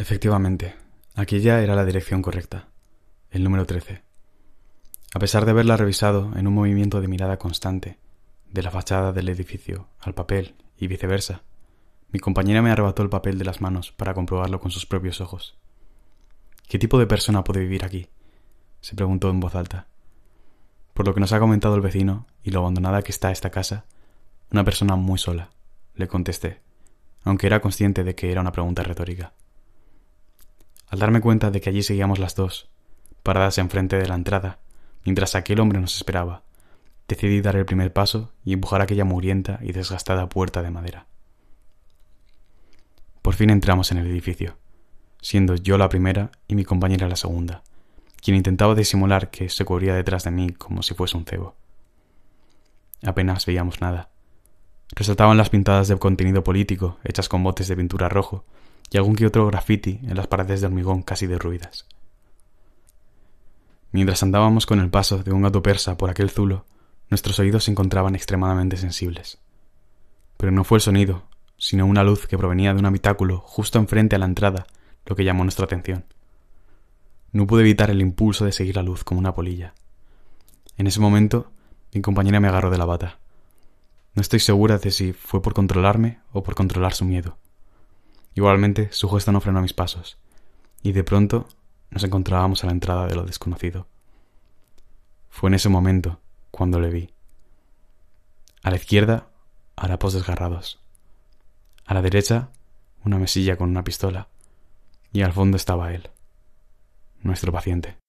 Efectivamente, aquella era la dirección correcta, el número 13. A pesar de haberla revisado en un movimiento de mirada constante, de la fachada del edificio al papel y viceversa, mi compañera me arrebató el papel de las manos para comprobarlo con sus propios ojos. ¿Qué tipo de persona puede vivir aquí? se preguntó en voz alta. Por lo que nos ha comentado el vecino y lo abandonada que está esta casa, una persona muy sola, le contesté, aunque era consciente de que era una pregunta retórica. Al darme cuenta de que allí seguíamos las dos, paradas enfrente de la entrada, mientras aquel hombre nos esperaba, decidí dar el primer paso y empujar aquella murienta y desgastada puerta de madera. Por fin entramos en el edificio, siendo yo la primera y mi compañera la segunda, quien intentaba disimular que se cubría detrás de mí como si fuese un cebo. Apenas veíamos nada. Resaltaban las pintadas de contenido político hechas con botes de pintura rojo y algún que otro graffiti en las paredes de hormigón casi derruidas. Mientras andábamos con el paso de un gato persa por aquel zulo, nuestros oídos se encontraban extremadamente sensibles. Pero no fue el sonido, sino una luz que provenía de un habitáculo justo enfrente a la entrada lo que llamó nuestra atención. No pude evitar el impulso de seguir la luz como una polilla. En ese momento, mi compañera me agarró de la bata. No estoy segura de si fue por controlarme o por controlar su miedo, Igualmente, su gesto no frenó mis pasos, y de pronto nos encontrábamos a la entrada de lo desconocido. Fue en ese momento cuando le vi. A la izquierda, harapos desgarrados. A la derecha, una mesilla con una pistola. Y al fondo estaba él, nuestro paciente.